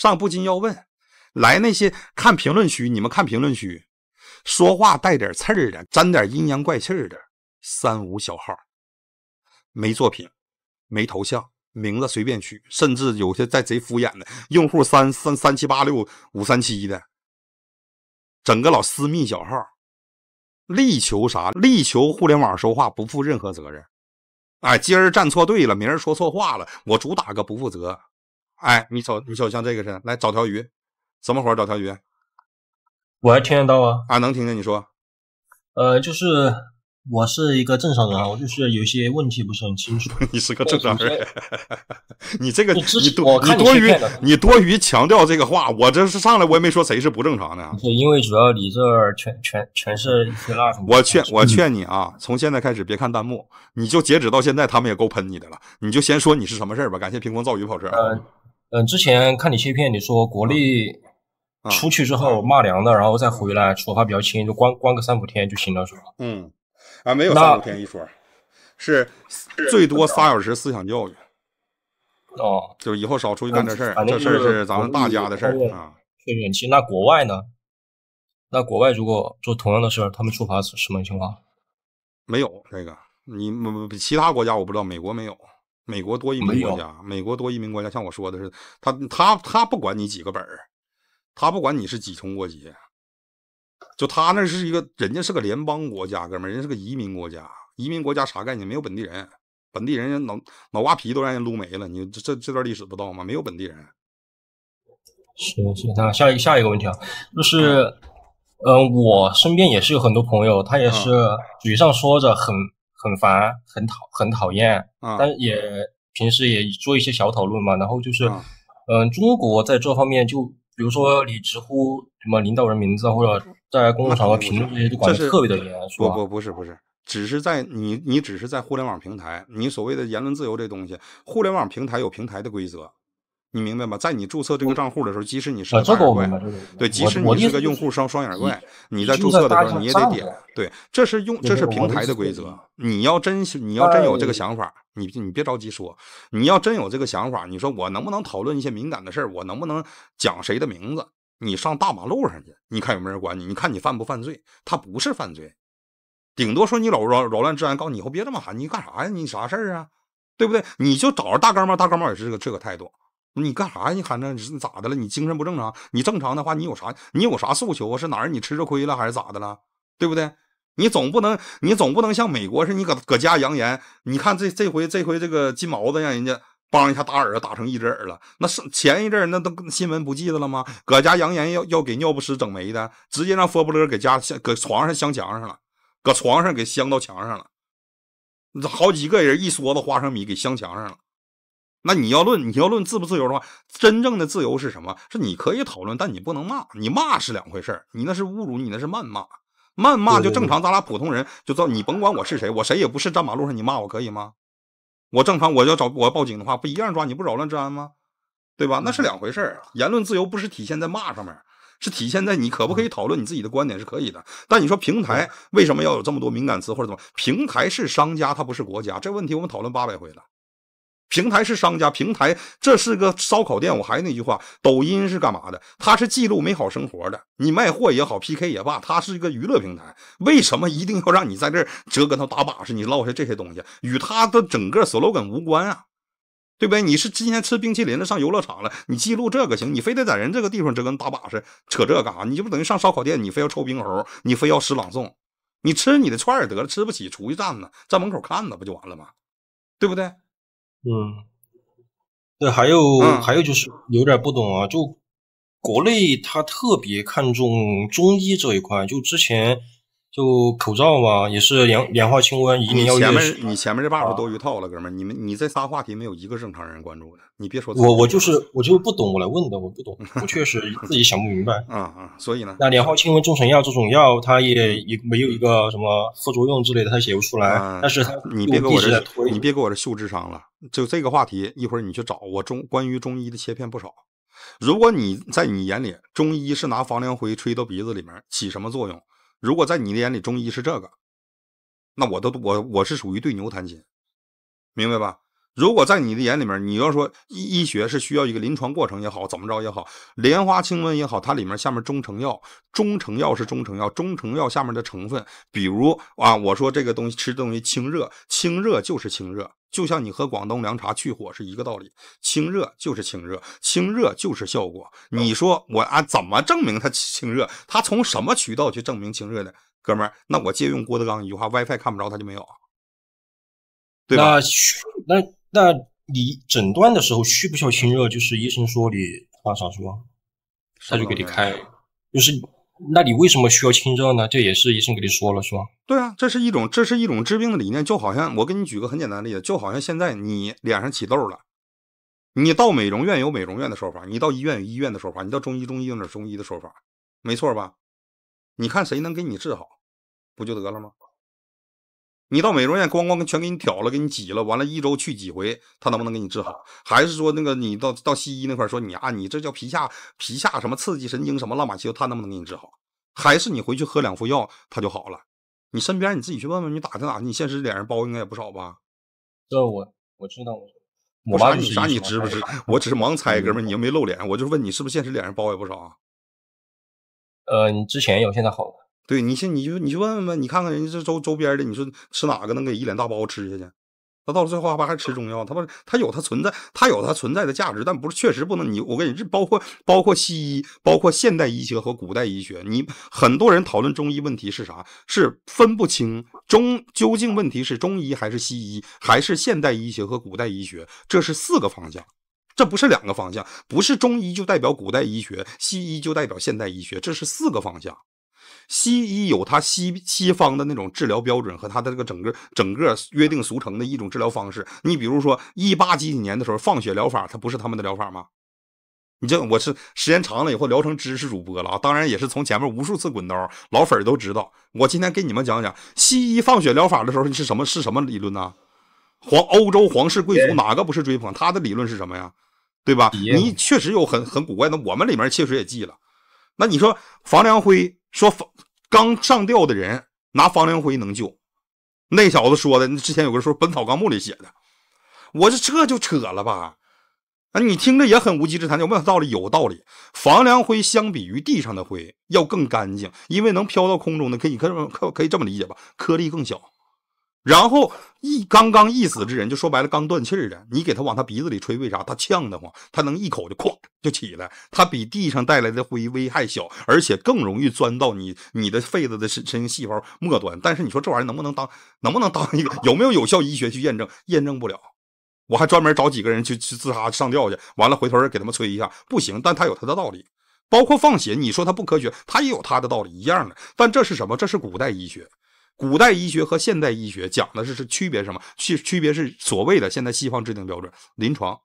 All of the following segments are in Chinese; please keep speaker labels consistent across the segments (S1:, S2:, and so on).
S1: 上不禁要问，来那些看评论区，你们看评论区，说话带点刺儿的，沾点阴阳怪气的，三无小号，没作品，没头像，名字随便取，甚至有些在贼敷衍的用户，三三三七八六五三七的，整个老私密小号，力求啥？力求互联网说话不负任何责任。哎，今儿站错队了，明儿说错话了，我主打个不负责。哎，你瞅，你瞅，像这个似的，来找条鱼，什么活找条鱼？我还听得到啊！啊，能听见你说。
S2: 呃，就是我是一个正常人啊，我就是有些问题不是很
S1: 清楚。你是个正常人，你这个你多你多余你多余强调这个话，我这是上来我也没说谁是不正常的。啊。因为主要你这全全全是一些那么。我劝我劝你啊，从现在开始别看弹幕，你就截止到现在，他们也够喷你的了。你就先说你是什么事儿吧。感谢平空造雨跑车。
S2: 嗯，之前看你切片，你说国内出去之后骂娘的，然后再回来处罚比较轻，就关关个三五天就行了，是吧？
S1: 嗯，啊，没有三五天一说，是最多仨小时思想教育。哦，就以后少出去干这事儿，这事儿是咱们大家的事儿
S2: 啊。确实，那国外呢？那国外如果做同样的事儿，他们处罚什么情况？
S1: 没有这个，你其他国家我不知道，美国没有。美国多移民国家，美国多移民国家，像我说的是，他他他不管你几个本儿，他不管你是几重国籍，就他那是一个人家是个联邦国家，哥们儿人家是个移民国家，移民国家啥概念？没有本地人，本地人脑脑瓜皮都让人撸没了，你这这这段历史不到吗？没有本地人。
S2: 是，那下一下一个问题啊，就是，嗯，我身边也是有很多朋友，他也是嘴上说着很。很烦，很讨，很讨厌，但也平时也做一些小讨论嘛。然后就是，嗯，中国在这方面，就比如说你直呼什么领导人名字，或者在公共场所评论这些，管得特别的严，不不
S1: 不是不是，只是在你你只是在互联网平台，你所谓的言论自由这东西，互联网平台有平台的规则。你明白吗？在你注册这个账户的时候，即使你是双眼怪，对，即使你是个用户双双眼怪，你在注册的时候你也得点。对，这是用这是平台的规则。你要真你要真有这个想法，你你别着急说。你要真有这个想法，你说我能不能讨论一些敏感的事儿？我能不能讲谁的名字？你上大马路上去，你看有没有人管你？你看你犯不犯罪？他不是犯罪，顶多说你扰扰扰乱治安，告你以后别这么喊。你干啥呀？你啥事儿啊？对不对？你就找着大盖帽，大盖帽也是这个这个态度。你干啥？你喊着你咋的了？你精神不正常？你正常的话，你有啥？你有啥诉求啊？是哪儿你吃着亏了还是咋的了？对不对？你总不能你总不能像美国似的，你搁搁家扬言，你看这这回这回这个金毛子让人家帮一下打耳打成一只耳了，那是前一阵那都新闻不记得了吗？搁家扬言要要给尿不湿整没的，直接让佛不勒给家搁床上镶墙上了，搁床上给镶到墙上了，好几个人一梭子花生米给镶墙上了。那你要论你要论自不自由的话，真正的自由是什么？是你可以讨论，但你不能骂。你骂是两回事你那是侮辱，你那是谩骂，谩骂就正常。咱俩普通人就造，你甭管我是谁，我谁也不是。站马路上你骂我可以吗？我正常，我要找我要报警的话，不一样抓你不扰乱治安吗？对吧？那是两回事啊。言论自由不是体现在骂上面，是体现在你可不可以讨论你自己的观点是可以的。但你说平台为什么要有这么多敏感词或者怎么？平台是商家，它不是国家。这问题我们讨论八百回了。平台是商家，平台这是个烧烤店。我还是那句话，抖音是干嘛的？它是记录美好生活的。你卖货也好，PK 也罢，它是一个娱乐平台。为什么一定要让你在这折跟头打把式？你落下这些东西与它的整个 slogan 无关啊，对不对？你是今天吃冰淇淋了，上游乐场了，你记录这个行，你非得在人这个地方折跟头打把式，扯这干啥？你就不等于上烧烤店，你非要抽冰猴，你非要诗朗诵，你吃你的串儿得了，吃不起出去站着，在门口看呢，不就完了吗？对不对？嗯，对，
S2: 还有还有就是有点不懂啊，就国内他特别看重中医这一块，就之前。就口罩嘛，也是两两化氢温，一年要。
S1: 你前面这 buff 多余套了，哥们儿，你们你这仨话题没有一个正常人关注的，你别说。我我就
S2: 是我就不懂，我来问的，我不懂，我确实自己想不明白。
S1: 啊啊！所以呢？那
S2: 两化氢温中成药这种药，它也也没有一个什么副作用之类的，它写不出来。但是它你别给我这，
S1: 你别给我这秀智商了。就这个话题，一会儿你去找我中关于中医的切片不少。如果你在你眼里，中医是拿防凉灰吹到鼻子里面起什么作用？如果在你的眼里中医是这个，那我都我我是属于对牛弹琴，明白吧？如果在你的眼里面，你要说医医学是需要一个临床过程也好，怎么着也好，莲花清瘟也好，它里面下面中成药，中成药是中成药，中成药下面的成分，比如啊，我说这个东西吃东西清热，清热就是清热。就像你喝广东凉茶去火是一个道理，清热就是清热，清热就是效果。你说我啊，怎么证明它清热？它从什么渠道去证明清热的？哥们儿，那我借用郭德纲一句话：“WiFi 看不着，它就没有。”对吧？
S2: 那那那，你诊断的时候需不需要清热？就是医生说你话少说，
S1: 他就给你开，
S2: 就是。那你为什么需要清热呢？这也是医生给你说了，是吧？
S1: 对啊，这是一种这是一种治病的理念。就好像我给你举个很简单的例子，就好像现在你脸上起痘了，你到美容院有美容院的说法，你到医院有医院的说法，你到中医中医用点中医的说法，没错吧？你看谁能给你治好，不就得了吗？你到美容院，咣咣全给你挑了，给你挤了，完了，一周去几回，他能不能给你治好？还是说那个你到到西医那块说你啊，你这叫皮下皮下什么刺激神经什么乱马七糟，他能不能给你治好？还是你回去喝两副药，他就好了？你身边你自己去问问，你打听打听，你现实脸上包应该也不少吧？这我我知道，我啥你啥你知不知？我只是盲猜，哥们，你又没露脸，我就问你是不是现实脸上包也不少啊？你之前有，现在好了。对你，先你就你去问问呗，你看看人家这周周边的，你说吃哪个能给一脸大包吃下去？他到了最后，他还吃中药。他不，他有他存在，他有他存在的价值，但不是确实不能。你我跟你这包括包括西医，包括现代医学和古代医学。你很多人讨论中医问题是啥？是分不清中究竟问题是中医还是西医还是现代医学和古代医学？这是四个方向，这不是两个方向，不是中医就代表古代医学，西医就代表现代医学，这是四个方向。西医有他西西方的那种治疗标准和他的这个整个整个约定俗成的一种治疗方式。你比如说一八几几年的时候放血疗法，它不是他们的疗法吗？你这我是时间长了以后聊成知识主播了啊！当然也是从前面无数次滚刀，老粉都知道。我今天给你们讲讲西医放血疗法的时候是什么是什么理论呢？皇欧洲皇室贵族哪个不是追捧？他的理论是什么呀？对吧？你确实有很很古怪。的，我们里面确实也记了。那你说房梁灰说房刚上吊的人拿房梁灰能救？那小子说的，之前有个说《本草纲目》里写的，我这这就扯了吧？啊，你听着也很无稽之谈，有没有道理？有道理。房梁灰相比于地上的灰要更干净，因为能飘到空中的可以可可可以这么理解吧？颗粒更小。然后一刚刚一死之人，就说白了刚断气儿的，你给他往他鼻子里吹，为啥他呛得慌？他能一口就哐就起来，他比地上带来的灰危害小，而且更容易钻到你你的肺子的神神经细胞末端。但是你说这玩意儿能不能当能不能当一个有没有有效医学去验证？验证不了。我还专门找几个人去去自杀上吊去，完了回头给他们吹一下，不行。但他有他的道理，包括放血，你说他不科学，他也有他的道理，一样的。但这是什么？这是古代医学。古代医学和现代医学讲的是是区别什么？区区别是所谓的现在西方制定标准，临床，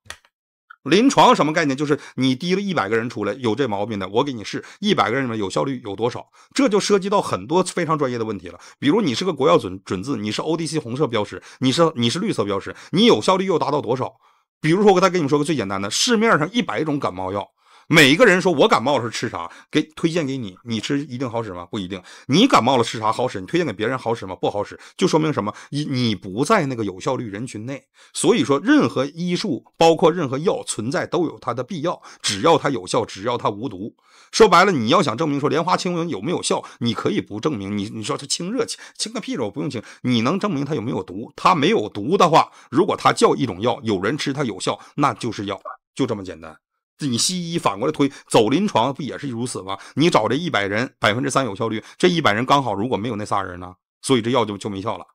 S1: 临床什么概念？就是你滴了一百个人出来有这毛病的，我给你试一百个人里面有效率有多少？这就涉及到很多非常专业的问题了。比如你是个国药准准字，你是 ODC 红色标识，你是你是绿色标识，你有效率又达到多少？比如说我再给你们说个最简单的，市面上一百种感冒药。每一个人说，我感冒了吃啥？给推荐给你，你吃一定好使吗？不一定。你感冒了吃啥好使？你推荐给别人好使吗？不好使，就说明什么？你你不在那个有效率人群内。所以说，任何医术，包括任何药，存在都有它的必要。只要它有效，只要它无毒。说白了，你要想证明说莲花清瘟有没有效，你可以不证明。你你说它清热清清个屁的，我不用清。你能证明它有没有毒？它没有毒的话，如果它叫一种药，有人吃它有效，那就是药，就这么简单。你西医反过来推走临床不也是如此吗？你找这一百人百分之三有效率，这一百人刚好如果没有那仨人呢，所以这药就就没效了，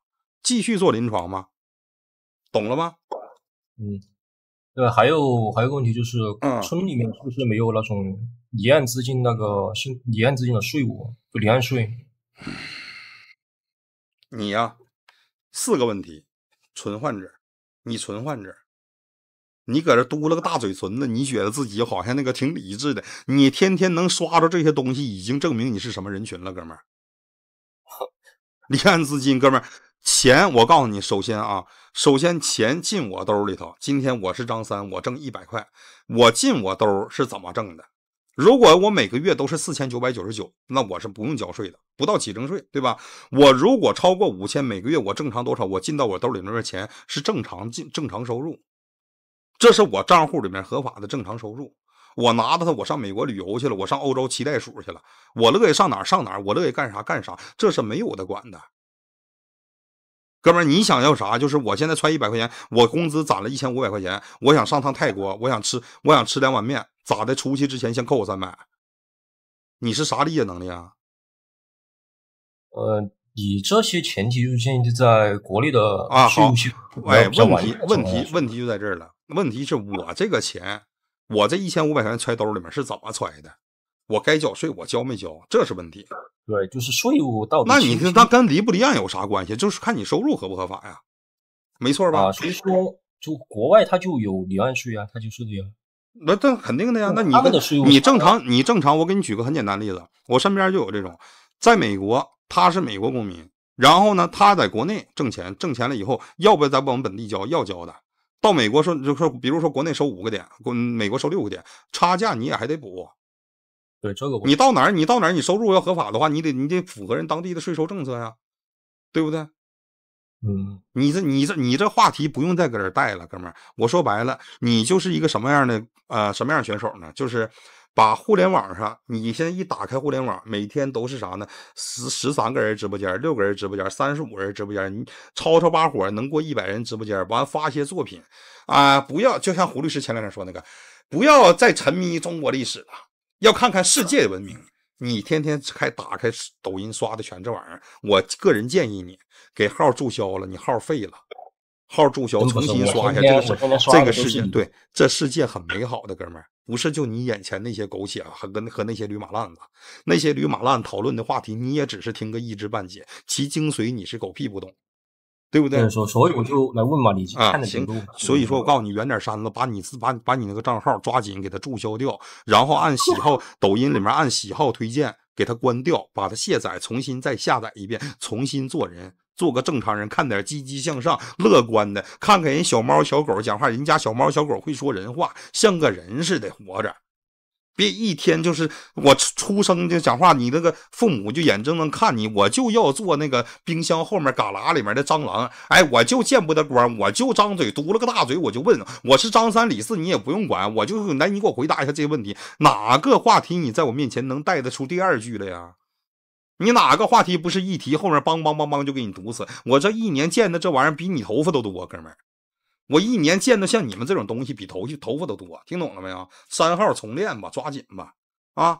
S1: 继续做临床吗？懂了吗？
S2: 嗯，对，还有还有个问题就是，村里面是不是没有那种离岸资金那个是离岸资金的税务就离岸税？
S1: 你呀，四个问题，存患者，你存患者。你搁这嘟了个大嘴唇子，你觉得自己好像那个挺理智的。你天天能刷着这些东西，已经证明你是什么人群了，哥们儿。离岸资金，哥们儿，钱，我告诉你，首先啊，首先钱进我兜里头。今天我是张三，我挣一百块，我进我兜是怎么挣的？如果我每个月都是四千九百九十九，那我是不用交税的，不到起征税，对吧？我如果超过五千，每个月我正常多少？我进到我兜里那边钱是正常进，正常收入。这是我账户里面合法的正常收入，我拿着它，我上美国旅游去了，我上欧洲骑袋鼠去了，我乐意上哪上哪，我乐意干啥干啥，这是没有的管的。哥们儿，你想要啥？就是我现在揣一百块钱，我工资攒了一千五百块钱，我想上趟泰国，我想吃，我想吃两碗面，咋的？出去之前先扣我三百，你是啥理解能力啊？
S2: 呃。你这些前提就现在在国内的啊，好，哎，问题问题
S1: 问题就在这儿了。问题是我这个钱，我这一千五百块钱揣兜里面是怎么揣的？我该缴税，我交没交？这是问题。对，就是税务到底。那你那他跟离不离岸有啥关系？就是看你收入合不合法呀。没错吧？所以说，就国外他就有离岸税啊，他就是这样。那这肯定的呀。那你的税务，你正常，你正常。我给你举个很简单例子，我身边就有这种，在美国。他是美国公民，然后呢，他在国内挣钱，挣钱了以后，要不咱不往本地交，要交的。到美国说，就说，比如说国内收五个点，国美国收六个点，差价你也还得补。对这个，你到哪儿，你到哪儿，你收入要合法的话，你得你得符合人当地的税收政策呀，对不对？嗯，你这你这你这话题不用再搁这带了，哥们儿，我说白了，你就是一个什么样的呃什么样选手呢？就是。把互联网上，你现在一打开互联网，每天都是啥呢？十十三个人直播间，六个人直播间，三十五人直播间，你吵吵把火能过一百人直播间。完发一些作品啊，不要就像胡律师前两天说那个，不要再沉迷中国历史了，要看看世界文明。你天天开打开抖音刷的全这玩意儿，我个人建议你给号注销了，你号废了。号注销，重新刷一下这个事，这个世界对，这世界很美好的哥们儿，不是就你眼前那些狗血，和跟和那些驴马烂子，那些驴马烂讨论的话题，你也只是听个一知半解，其精髓你是狗屁不懂，对不对？说，所以我
S2: 就来问吧，你看着行所以说我
S1: 告诉你，远点删了，把你是把把你那个账号抓紧给它注销掉，然后按喜好，抖音里面按喜好推荐给它关掉，把它卸载，重新再下载一遍，重新做人。做个正常人，看点积极向上、乐观的，看看人小猫小狗讲话，人家小猫小狗会说人话，像个人似的活着。别一天就是我出生就讲话，你那个父母就眼睁睁看你，我就要做那个冰箱后面旮旯里面的蟑螂，哎，我就见不得光，我就张嘴嘟了个大嘴，我就问，我是张三李四，你也不用管，我就来，你给我回答一下这个问题，哪个话题你在我面前能带得出第二句了呀？你哪个话题不是一提后面梆梆梆梆就给你堵死？我这一年见的这玩意儿比你头发都多，哥们儿，我一年见的像你们这种东西比头去头发都多，听懂了没有？三号重练吧，抓紧吧，啊！